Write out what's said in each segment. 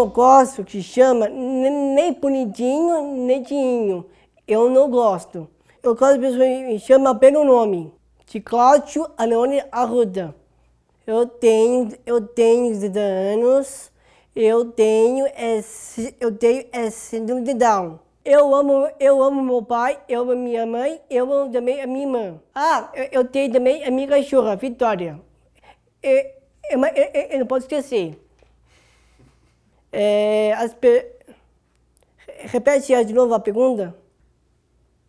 não gosto que chama nem bonitinho, nem tinho. Eu não gosto. Eu gosto que a pessoa me chama pelo nome. De Cláudio Arruda. Eu tenho, eu tenho 30 anos. Eu tenho, esse, eu tenho esse síndrome de Down. Eu amo, eu amo meu pai, eu amo minha mãe, eu amo também a minha irmã. Ah, eu, eu tenho também a minha cachorra, Vitória. Eu, eu, eu, eu não posso esquecer. É, as Repete de novo a pergunta.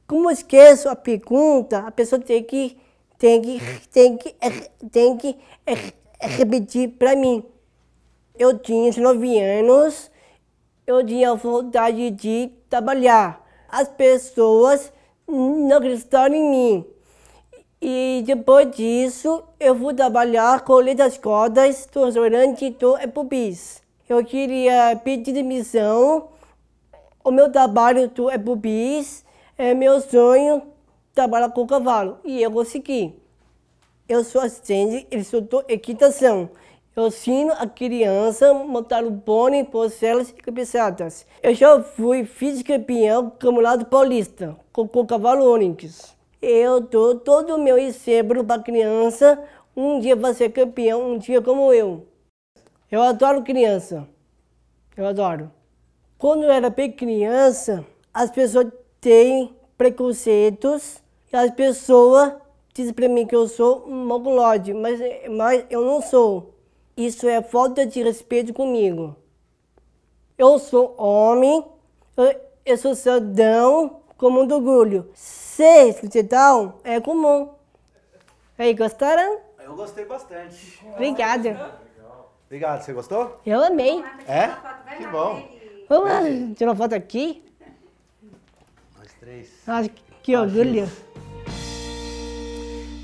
Como esqueço a pergunta, a pessoa tem que, tem que, tem que, tem que repetir para mim. Eu tinha 19 anos, eu tinha vontade de trabalhar. As pessoas não acreditaram em mim. E depois disso, eu fui trabalhar com letras cordas do restaurante do Epubis eu queria pedir demissão. O meu trabalho é bubis, é meu sonho trabalhar com cavalo. E eu consegui. Eu sou assistente, eu estudou equitação. Eu ensino a criança montar o pônei, porcelas e cabeçadas. Eu já fui vice-campeão camulado paulista, com, com cavalo Onix. Eu dou todo o meu exemplo para criança, um dia vai ser campeão, um dia como eu. Eu adoro criança. Eu adoro. Quando eu era criança, as pessoas têm preconceitos e as pessoas dizem para mim que eu sou um mongoloide, mas, mas eu não sou. Isso é falta de respeito comigo. Eu sou homem, eu, eu sou cidadão com muito orgulho. Ser cidadão é comum. Aí, gostaram? Eu gostei bastante. Obrigada. Obrigado, você gostou? Eu amei. É? Que bom. Vamos lá, é? tirar foto aqui. Nós três. Ah, que orgulho.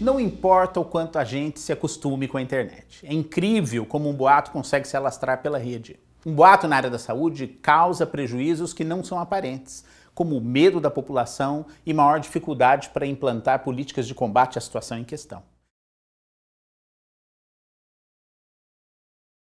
Não importa o quanto a gente se acostume com a internet. É incrível como um boato consegue se alastrar pela rede. Um boato na área da saúde causa prejuízos que não são aparentes, como o medo da população e maior dificuldade para implantar políticas de combate à situação em questão.